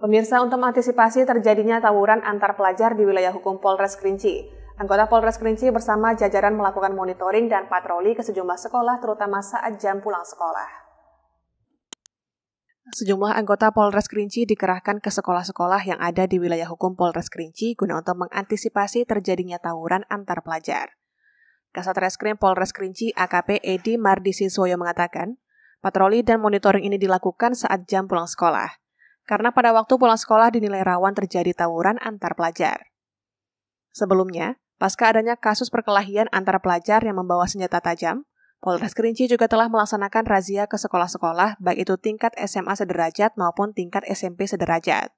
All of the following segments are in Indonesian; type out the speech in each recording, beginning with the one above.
Pemirsa, untuk mengantisipasi terjadinya tawuran antar pelajar di wilayah hukum Polres Kerinci, anggota Polres Kerinci bersama jajaran melakukan monitoring dan patroli ke sejumlah sekolah terutama saat jam pulang sekolah. Sejumlah anggota Polres Kerinci dikerahkan ke sekolah-sekolah yang ada di wilayah hukum Polres Kerinci guna untuk mengantisipasi terjadinya tawuran antar pelajar. Kasat Reskrim Polres Kerinci AKP Edi Mardisi Soyo mengatakan, patroli dan monitoring ini dilakukan saat jam pulang sekolah karena pada waktu pulang sekolah dinilai rawan terjadi tawuran antar pelajar. Sebelumnya, pasca adanya kasus perkelahian antar pelajar yang membawa senjata tajam, Polres Kerinci juga telah melaksanakan razia ke sekolah-sekolah, baik itu tingkat SMA sederajat maupun tingkat SMP sederajat.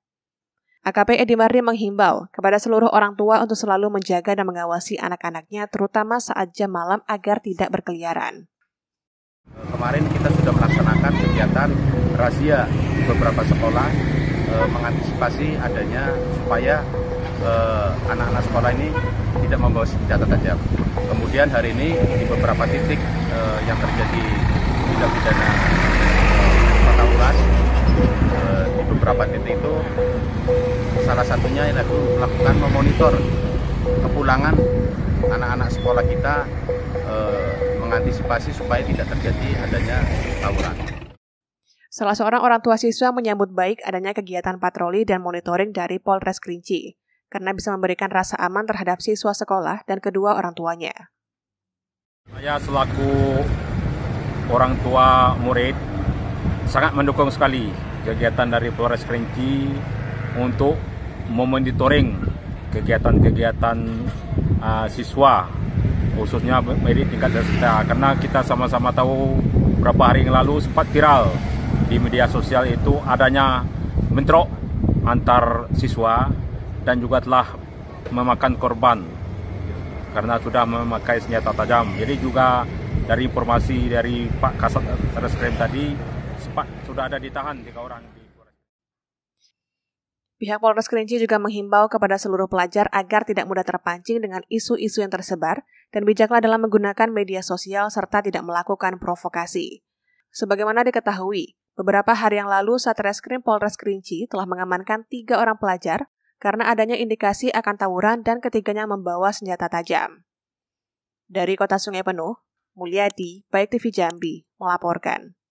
AKP Edi Mardi menghimbau kepada seluruh orang tua untuk selalu menjaga dan mengawasi anak-anaknya, terutama saat jam malam agar tidak berkeliaran. Kemarin kita sudah melaksanakan kegiatan razia beberapa sekolah e, mengantisipasi adanya supaya eh, anak-anak sekolah ini tidak membawa senjata tajam. Kemudian hari ini di beberapa titik e, yang terjadi tindak pidana kota e, di beberapa titik itu salah satunya yaitu melakukan memonitor kepulangan anak-anak sekolah kita e, mengantisipasi supaya tidak terjadi adanya tawuran. Salah seorang orang tua siswa menyambut baik adanya kegiatan patroli dan monitoring dari Polres Kerinci, karena bisa memberikan rasa aman terhadap siswa sekolah dan kedua orang tuanya. Saya selaku orang tua murid sangat mendukung sekali kegiatan dari Polres Kerinci untuk memonitoring kegiatan-kegiatan uh, siswa khususnya merit tingkat dasar karena kita sama-sama tahu beberapa hari yang lalu sempat viral di media sosial itu adanya bentrok antar siswa dan juga telah memakan korban karena sudah memakai senjata tajam. Jadi juga dari informasi dari Pak Kasat Reskrim tadi sudah ada ditahan tiga orang. Pihak Polres Kerinci juga menghimbau kepada seluruh pelajar agar tidak mudah terpancing dengan isu-isu yang tersebar dan bijaklah dalam menggunakan media sosial serta tidak melakukan provokasi. Sebagaimana diketahui, beberapa hari yang lalu Satreskrim Polres Kerinci telah mengamankan tiga orang pelajar karena adanya indikasi akan tawuran dan ketiganya membawa senjata tajam. Dari Kota Sungai Penuh, Mulyadi, Baik TV Jambi, melaporkan.